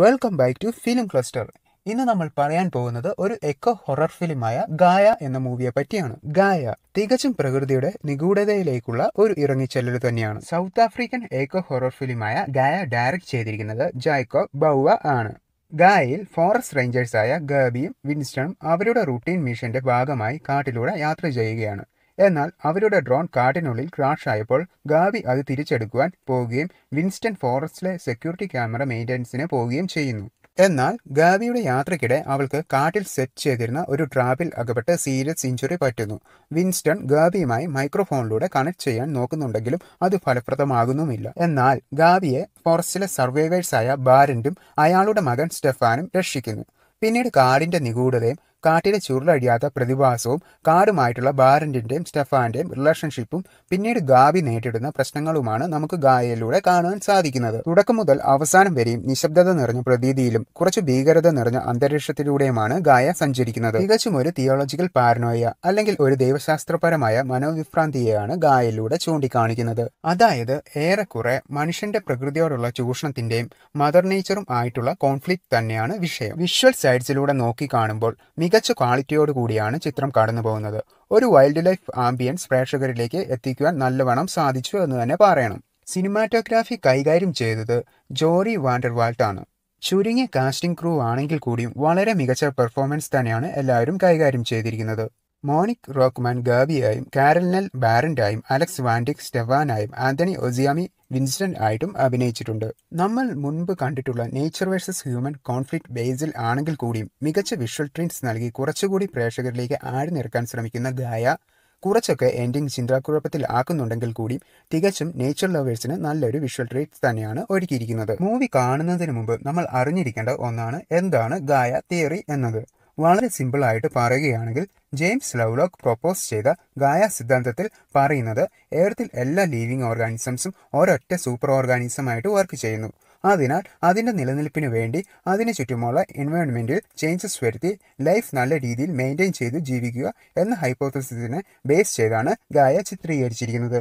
welcome back to film cluster ഇന്ന് നമ്മൾ പറയാൻ പോകുന്നത് ഒരു എക്കോ ഹൊറർ ഫിലിമായ ഗായ എന്ന മൂവിയെ പറ്റിയാണ് ഗായ തികച്ചും പ്രകൃതിയുടെ നിഗൂഢതയിലേക്കുള്ള ഒരു ഇറങ്ങിച്ചെല്ലൽ തന്നെയാണ് സൗത്ത് ആഫ്രിക്കൻ എക്കോ ഹൊറർ ഫിലിമായ ഗായ ഡയറക്റ്റ് ചെയ്തിരിക്കുന്നത് ജായ്ക്കോ ബൗവ ആണ് ഗായയിൽ ഫോറസ്റ്റ് റേഞ്ചേഴ്സായ ഗബിയും വിൻസ്റ്റണും അവരുടെ റൂട്ടീൻ മിഷന്റെ ഭാഗമായി കാട്ടിലൂടെ യാത്ര ചെയ്യുകയാണ് എന്നാൽ അവരുടെ ഡ്രോൺ കാട്ടിനുള്ളിൽ ക്രാഷായപ്പോൾ ഗാവി അത് തിരിച്ചെടുക്കുവാൻ പോവുകയും വിൻസ്റ്റൺ ഫോറസ്റ്റിലെ സെക്യൂരിറ്റി ക്യാമറ മെയിൻ്റനൻസിന് പോവുകയും ചെയ്യുന്നു എന്നാൽ ഗാവിയുടെ യാത്രയ്ക്കിടെ അവൾക്ക് കാട്ടിൽ സെറ്റ് ചെയ്തിരുന്ന ഒരു ട്രാപ്പിൽ അകപ്പെട്ട് സീരിയസ് ഇഞ്ചുറി പറ്റുന്നു വിൻസ്റ്റൺ ഗാവിയുമായി മൈക്രോഫോണിലൂടെ കണക്ട് ചെയ്യാൻ നോക്കുന്നുണ്ടെങ്കിലും അത് ഫലപ്രദമാകുന്നുമില്ല എന്നാൽ ഗാവിയെ ഫോറസ്റ്റിലെ സർവൈവേഴ്സായ ബാരൻറ്റും അയാളുടെ മകൻ സ്റ്റെഫാനും രക്ഷിക്കുന്നു പിന്നീട് കാടിന്റെ നിഗൂഢതയും കാട്ടിലെ ചുരുളടിയാത്ത പ്രതിഭാസവും കാടുമായിട്ടുള്ള ബാരൻറ്റിൻ്റെയും സ്റ്റെഫാൻ്റെയും റിലേഷൻഷിപ്പും പിന്നീട് ഗാവി നേരിടുന്ന പ്രശ്നങ്ങളുമാണ് നമുക്ക് ഗായയിലൂടെ കാണാൻ സാധിക്കുന്നത് തുടക്കം മുതൽ അവസാനം വരെയും നിശബ്ദത നിറഞ്ഞ പ്രതീതിയിലും കുറച്ച് ഭീകരത നിറഞ്ഞ അന്തരീക്ഷത്തിലൂടെയുമാണ് ഗായ സഞ്ചരിക്കുന്നത് തികച്ചും ഒരു തിയോളജിക്കൽ പാരനോയ അല്ലെങ്കിൽ ഒരു ദൈവശാസ്ത്രപരമായ മനോവിഭ്രാന്തിയെയാണ് ഗായയിലൂടെ ചൂണ്ടിക്കാണിക്കുന്നത് അതായത് ഏറെക്കുറെ മനുഷ്യന്റെ പ്രകൃതിയോടുള്ള ചൂഷണത്തിന്റെയും മദർ നേച്ചറും ആയിട്ടുള്ള കോൺഫ്ലിക്ട് തന്നെയാണ് വിഷയം വിഷ്വൽ സൈഡ്സിലൂടെ നോക്കി കാണുമ്പോൾ മികച്ച ക്വാളിറ്റിയോട് കൂടിയാണ് ചിത്രം കടന്നു പോകുന്നത് ഒരു വൈൽഡ് ലൈഫ് ആംബിയൻസ് പ്രേക്ഷകരിലേക്ക് എത്തിക്കുവാൻ നല്ലവണ്ണം സാധിച്ചു എന്ന് തന്നെ പറയണം സിനിമാറ്റോഗ്രാഫി കൈകാര്യം ചെയ്തത് ജോറി വാണ്ടർവാൾട്ട് ആണ് ചുരുങ്ങിയ കാസ്റ്റിംഗ് ക്രൂ ആണെങ്കിൽ കൂടിയും വളരെ മികച്ച പെർഫോമൻസ് തന്നെയാണ് എല്ലാവരും കൈകാര്യം ചെയ്തിരിക്കുന്നത് മോണിക് റോക്ക്മാൻ ഗാബിയായും കാരൽനൽ ബാരൻഡായും അലക്സ് വാൻഡിക് സ്റ്റെവാനായും ആന്റണി ഒസിയാമി വിൻസ്റ്റന്റ് ആയിട്ടും അഭിനയിച്ചിട്ടുണ്ട് നമ്മൾ മുൻപ് കണ്ടിട്ടുള്ള നേച്ചർ വേഴ്സസ് ഹ്യൂമൻ കോൺഫ്ലിക്ട് ബേസിൽ ആണെങ്കിൽ കൂടിയും മികച്ച വിഷ്വൽ ട്രീൻസ് നൽകി കുറച്ചുകൂടി പ്രേക്ഷകരിലേക്ക് ആഴ്ന്നിറക്കാൻ ശ്രമിക്കുന്ന ഗായ കുറച്ചൊക്കെ എൻഡിങ് ചിന്താക്കുഴപ്പത്തിൽ ആക്കുന്നുണ്ടെങ്കിൽ കൂടി തികച്ചും നേച്ചർ ലവേഴ്സിന് നല്ലൊരു വിഷ്വൽ ട്രീറ്റ് തന്നെയാണ് ഒരുക്കിയിരിക്കുന്നത് മൂവി കാണുന്നതിന് മുമ്പ് നമ്മൾ അറിഞ്ഞിരിക്കേണ്ട ഒന്നാണ് എന്താണ് ഗായ തിയറി എന്നത് വളരെ സിമ്പിളായിട്ട് പറയുകയാണെങ്കിൽ ജെയിംസ് ലവ്ലോക്ക് പ്രൊപ്പോസ് ചെയ്ത ഗായ സിദ്ധാന്തത്തിൽ പറയുന്നത് എർത്തിൽ എല്ലാ ലീവിങ് ഓർഗാനിസംസും ഒരൊറ്റ സൂപ്പർ ആയിട്ട് വർക്ക് ചെയ്യുന്നു അതിനാൽ അതിന്റെ നിലനിൽപ്പിനു വേണ്ടി അതിനു ചുറ്റുമുള്ള എൻവയോൺമെന്റിൽ ചേഞ്ചസ് വരുത്തി ലൈഫ് നല്ല രീതിയിൽ മെയിൻറ്റെയിൻ ചെയ്ത് ജീവിക്കുക എന്ന ഹൈപ്പോത്തസിനെ ബേസ് ചെയ്താണ് ഗായ ചിത്രീകരിച്ചിരിക്കുന്നത്